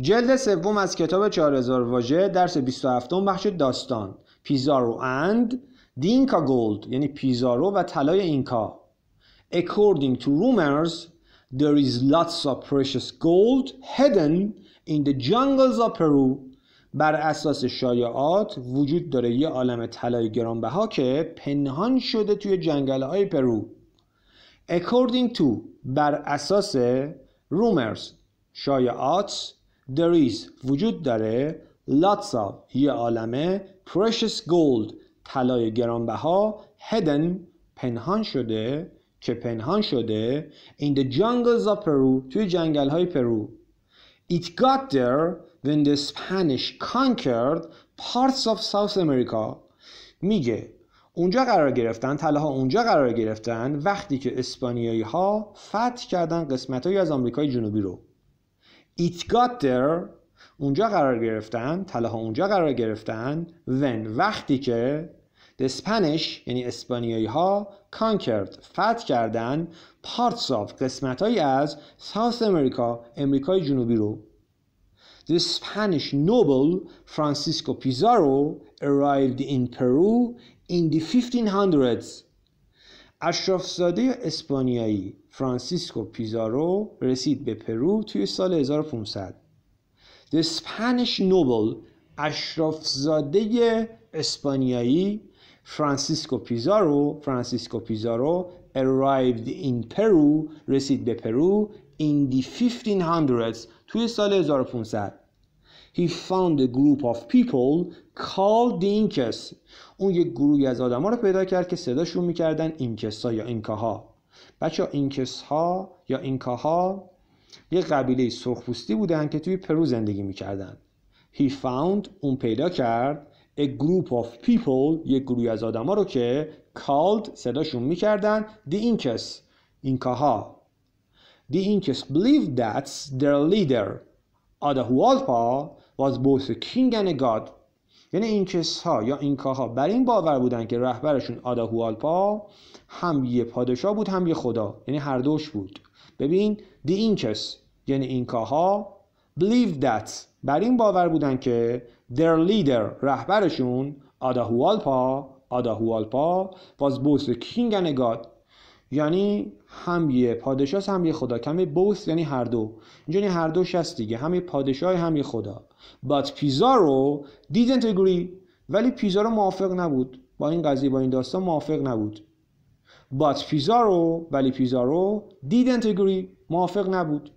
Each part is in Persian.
جلد سوم از کتاب 4000 واژه درس 27 بخش داستان پیزارو اند دینکا گولد یعنی پیزارو و طلای اینکا According to rumors there is lots of precious gold hidden in the jungles of Peru بر اساس شایعات وجود داره یه عالم طلای گرانبها که پنهان شده توی جنگل پرو According to بر اساس rumors شایعات there is وجود داره lots of یه عالمه precious gold طلای گرانبها hidden پنهان شده که پنهان شده in the jungles of Peru توی جنگل های پرو it got there when the Spanish conquered parts of South America میگه اونجا قرار گرفتن طلاها اونجا قرار گرفتن وقتی که اسپانیایی ها فتح کردن قسمت های از آمریکای جنوبی رو It got there اونجا قرار گرفتن طلاها اونجا قرار گرفتن when وقتی که The Spanish یعنی اسپانیایی ها conquered فتح کردن parts of قسمت های از South America امریکای جنوبی رو The Spanish noble Francisco Pizarro arrived in Peru in the 1500s اشرافزاده اسپانیایی فرانسیسکو پیزارو رسید به پرو توی سال 1500 The Spanish Noble اشرافزاده اسپانیایی فرانسیسکو پیزارو فرانسیسکو پیزارو arrived in Peru رسید به پرو in the 1500s توی سال 1500 he found a group of people called the incas اون یک گروهی از آدم ها رو پیدا کرد که صداشون میکردن اینکس ها یا اینکاها بچه ها اینکس ها یا اینکاها یه قبیله سرخپوستی بودن که توی پرو زندگی میکردن he found اون پیدا کرد a group of people یک گروهی از آدم ها رو که called صداشون میکردن the incas اینکاها The Incas believed that their leader Atahualpa was both king and god یعنی این ها یا این کاها بر این باور بودن که رهبرشون آداهوالپا هم یه پادشاه بود هم یه خدا یعنی هر دوش بود ببین دی این یعنی این کاها believe that بر این باور بودن که their leader رهبرشون آداهوالپا آداهوالپا was both king and god یعنی هم یه پادشاه هم یه خدا کمی بوس یعنی هر دو اینجا یعنی هر دوش هست دیگه هم یه پادشاه هم یه خدا but Pizarro didn't agree ولی پیزارو موافق نبود با این قضیه با این داستان موافق نبود but Pizarro ولی پیزارو didn't agree موافق نبود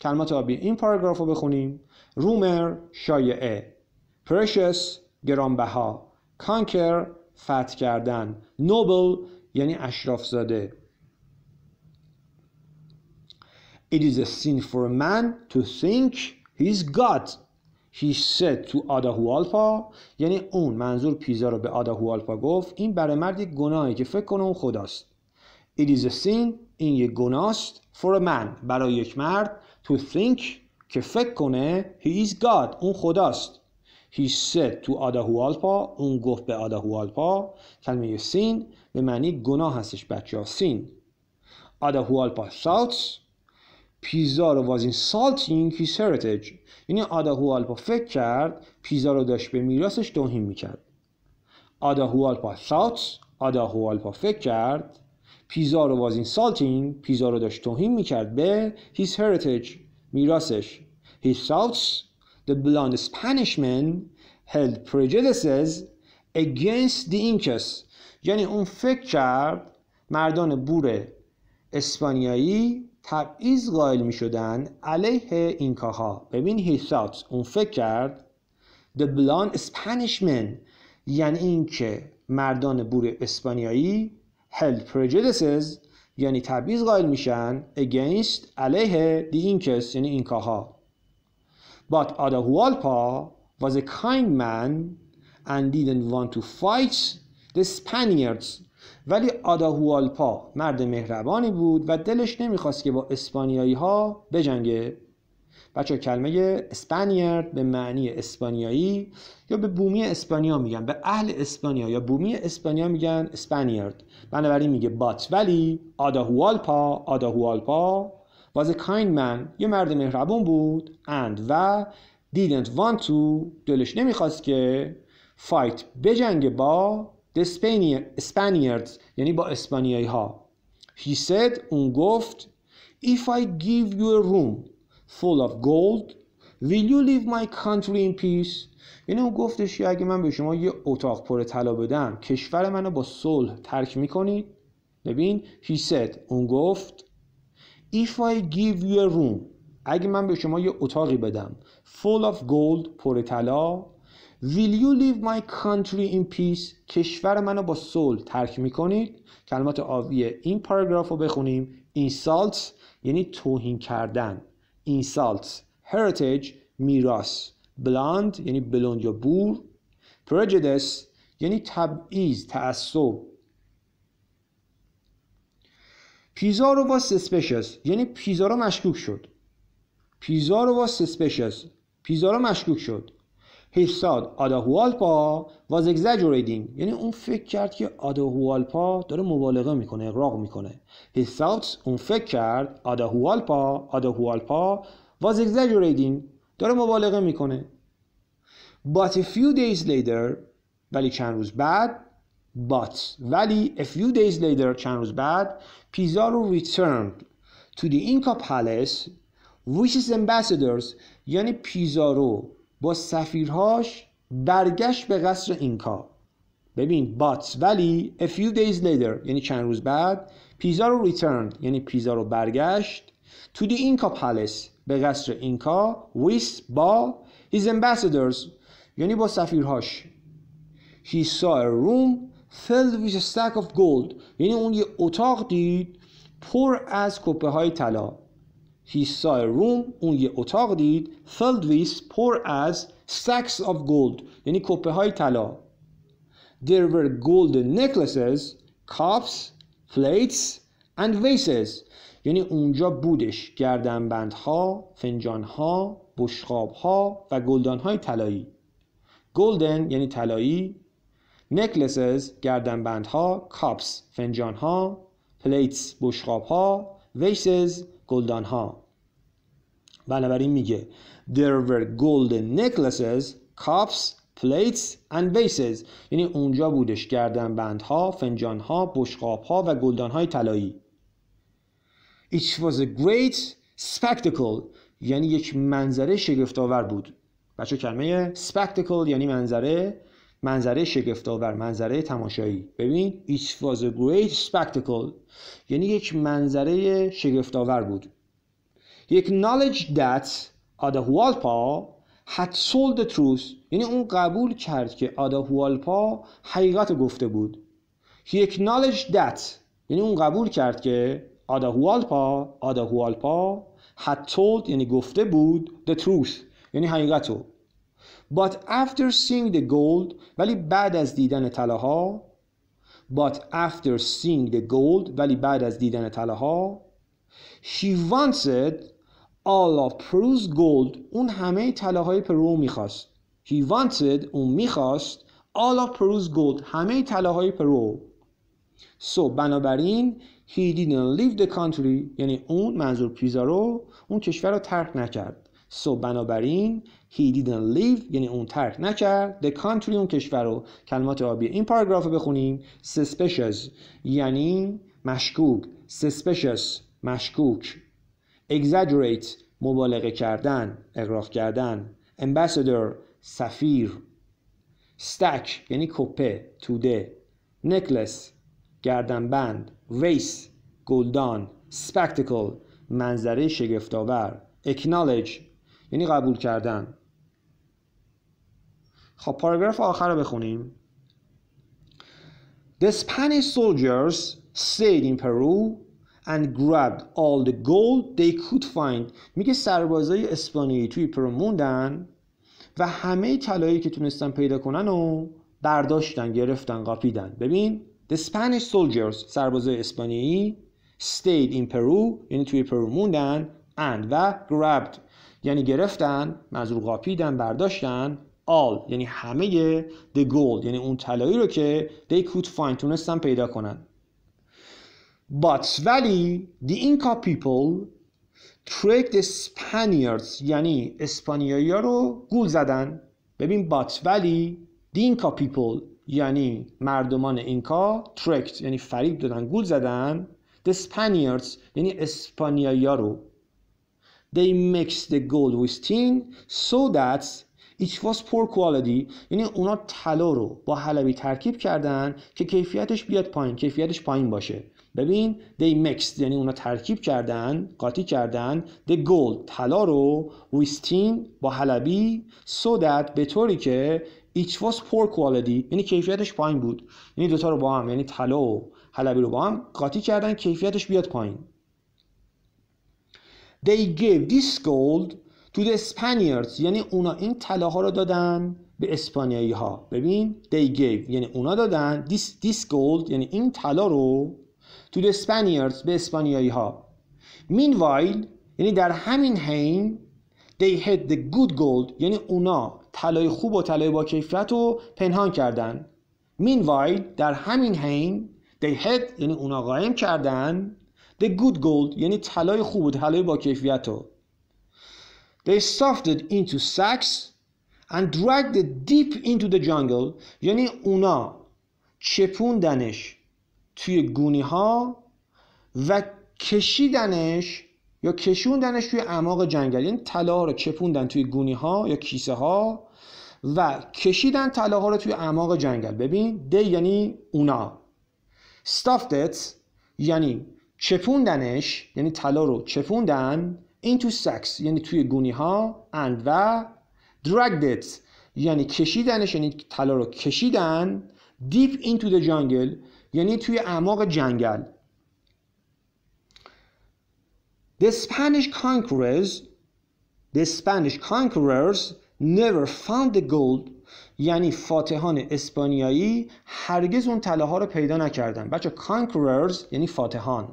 کلمات آبی این پاراگراف رو بخونیم رومر شایعه پرشس گرانبها کانکر فت کردن نوبل یعنی اشراف زاده It is a sin for a man to think he God سد تو آلفا یعنی اون منظور پیزا رو به آلفا گفت این برای مرد یک گناهی که فکر کنه اون خداست It is a sin این یک گناست for a man برای یک مرد to think که فکر کنه he is God اون خداست he said to آلفا اون گفت به آلفا کلمه سین به معنی گناه هستش بچه ها سین آلفا thoughts پیزارو واز اینسالتینگ هیز هریتج یعنی آداهوالپا فکر کرد پیزا رو داشت به میراثش توهین میکرد آداهوالپا آدا آداهوالپا فکر کرد پیزارو واز اینسالتینگ رو داشت توهین میکرد به هیز هریتیج میراثش هی thoughts the blonde man held prejudices against the Incas یعنی اون فکر کرد مردان بور اسپانیایی تبعیض قائل می شدن علیه اینکاها ببین هی thought اون فکر کرد the blonde Spanish men یعنی اینکه مردان بور اسپانیایی held prejudices یعنی تبعیض قائل میشن against علیه دی اینکس یعنی اینکاها but Atahualpa was a kind man and didn't want to fight the Spaniards ولی آداهوالپا مرد مهربانی بود و دلش نمیخواست که با اسپانیایی ها بجنگه بچه کلمه اسپانیارد به معنی اسپانیایی یا به بومی اسپانیا میگن به اهل اسپانیا یا بومی اسپانیا میگن اسپانیارد بنابراین میگه بات ولی آداهوالپا آداهوالپا was a kind man یه مرد مهربون بود and و didn't want to دلش نمیخواست که fight بجنگه با Spaniards یعنی با اسپانیایی ها He said اون گفت If I give you a room full of gold Will you leave my country in peace? یعنی اون گفتش که اگه من به شما یه اتاق پر طلا بدم کشور منو با صلح ترک میکنید ببین he said اون گفت if I give you a room اگه من به شما یه اتاقی بدم full of gold پر طلا Will you leave my country in peace کشور منو با صلح ترک میکنید کلمات آوی این پاراگراف رو بخونیم insults یعنی توهین کردن insults heritage میراث بلاند یعنی بلوند یا بور prejudice یعنی تبعیض تعصب پیزارو با سسپشس یعنی پیزارو مشکوک شد پیزارو با سسپشس پیزارو مشکوک شد هیستاد آداهوالپا واز اگزاجوریدینگ یعنی اون فکر کرد که آدا آداهوالپا داره مبالغه میکنه اقراق میکنه هی اون فکر کرد آدا آداهوالپا آداهوالپا واز اگزاجوریدینگ داره مبالغه میکنه But a few days later ولی چند روز بعد but ولی a few days later چند روز بعد پیزارو returned to the Inca palace with his ambassadors یعنی پیزارو با سفیرهاش برگشت به قصر اینکا ببین بات ولی a few days later یعنی چند روز بعد پیزا رو ریترن یعنی پیزا رو برگشت to the اینکا پلس به قصر اینکا ویس با his ambassadors یعنی با سفیرهاش he saw a room filled with a stack of gold یعنی اون یه اتاق دید پر از کپه های طلا He saw a room اون یه اتاق دید filled with پر از sacks of gold یعنی کپه های طلا There were golden necklaces cups plates and vases یعنی اونجا بودش گردنبندها فنجانها ها و های طلایی golden یعنی تلایی necklaces گردنبندها cups فنجانها plates ها، vases ها بنابراین میگه there were golden necklaces cups plates and vases یعنی اونجا بودش ها، بشقاب ها، و های طلایی It was a great spectacle یعنی یک منظره شگفت آور بود بچه کلمه spectacle یعنی منظره منظره شگفتآور منظره تماشایی ببین it was a great spectacle یعنی یک منظره شگفتآور بود یک acknowledged that هوالپا had sold the truth یعنی اون قبول کرد که آدا هوالپا حقیقت گفته بود he acknowledged that یعنی اون قبول کرد که آدا آدا هوالپا had told یعنی گفته بود the truth یعنی حقیقت رو But after seeing the gold ولی بعد از دیدن طلاها But after seeing the gold ولی بعد از دیدن طلاها She wanted all of Peru's gold اون همه طلاهای پرو میخواست He wanted اون میخواست all of Peru's gold همه طلاهای پرو So بنابراین he didn't leave the country یعنی اون منظور پیزارو اون کشور رو ترک نکرد سو so, بنابراین he didn't leave یعنی اون ترک نکرد the country اون کشور رو کلمات آبی این پاراگراف رو بخونیم suspicious یعنی مشکوک suspicious مشکوک exaggerate مبالغه کردن اغراق کردن ambassador سفیر stack یعنی کپه توده نکلس گردنبند ویس گلدان spectacle منظره شگفتآور acknowledge یعنی قبول کردن خب پاراگراف آخر رو بخونیم The Spanish soldiers stayed in Peru and grabbed all the gold they could find میگه سربازای اسپانیایی توی پرو موندن و همه طلایی که تونستن پیدا کنن و برداشتن گرفتن قاپیدن ببین The Spanish soldiers سربازای اسپانیایی stayed in Peru یعنی توی پرو موندن and و grabbed یعنی گرفتن منظور قاپیدن برداشتن all یعنی همه the gold یعنی اون طلایی رو که they could find تونستن پیدا کنن but ولی the Inca people tricked the Spaniards یعنی اسپانیایی ها رو گول زدن ببین but ولی the Inca people یعنی مردمان اینکا tricked یعنی فریب دادن گول زدن the Spaniards یعنی اسپانیایی ها رو they mixed the gold with tin so that it was poor quality یعنی اونا طلا رو با حلبی ترکیب کردن که کیفیتش بیاد پایین کیفیتش پایین باشه ببین they mixed یعنی اونا ترکیب کردن قاطی کردن the gold طلا رو with tin با حلبی so that به طوری که it was poor quality یعنی کیفیتش پایین بود یعنی دوتا رو با هم یعنی طلا و حلبی رو با هم قاطی کردن کیفیتش بیاد پایین They gave this gold to the Spaniards یعنی اونا این طلاها رو دادن به اسپانیایی ها ببین they gave یعنی اونا دادن this, this gold یعنی این طلا رو to the Spaniards به اسپانیایی ها meanwhile یعنی در همین حین they had the good gold یعنی اونا طلای خوب و طلای با کیفیت رو پنهان کردن meanwhile در همین حین they had یعنی اونا قایم کردن The good gold یعنی طلای خوب بود، طلای با کیفیت رو They stuffed into sacks and dragged it deep into the jungle یعنی اونا چپوندنش توی گونی ها و کشیدنش یا کشوندنش توی اعماق جنگل یعنی طلا رو چپوندن توی گونی ها یا کیسه ها و کشیدن ها رو توی اعماق جنگل ببین دی یعنی اونا stuffed it یعنی چپوندنش یعنی طلا رو چپوندن این تو سکس یعنی توی گونی ها اند و درگدت یعنی کشیدنش یعنی طلا رو کشیدن دیپ این تو جنگل یعنی توی اعماق جنگل The Spanish conquerors The Spanish conquerors never found the gold یعنی فاتحان اسپانیایی هرگز اون طلاها رو پیدا نکردن بچه conquerors یعنی فاتحان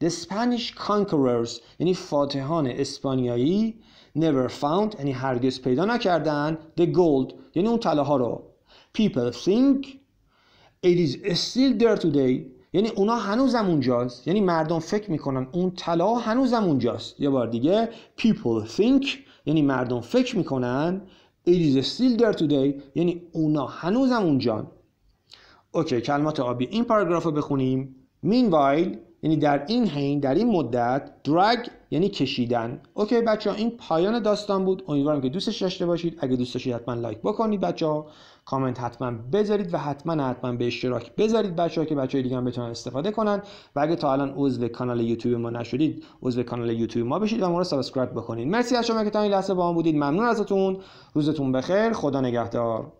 The Spanish conquerors یعنی فاتحان اسپانیایی never found یعنی هرگز پیدا نکردن the gold یعنی اون طلا رو people think it is still there today یعنی اونا هنوزم اونجاست یعنی مردم فکر میکنن اون طلا هنوزم اونجاست یه بار دیگه people think یعنی مردم فکر میکنن it is still there today یعنی اونا هنوزم اونجان اوکی کلمات آبی این پاراگراف رو بخونیم meanwhile یعنی در این حین در این مدت درگ یعنی کشیدن اوکی بچه ها این پایان داستان بود امیدوارم که دوستش داشته باشید اگه دوست داشتید حتما لایک بکنید بچه ها کامنت حتما بذارید و حتما حتما به اشتراک بذارید بچه ها که بچه های دیگه هم بتونن استفاده کنن و اگه تا الان عضو کانال یوتیوب ما نشدید عضو کانال یوتیوب ما بشید و ما رو سابسکرایب بکنید مرسی از شما که تا این لحظه با ما بودید ممنون ازتون روزتون بخیر خدا نگهدار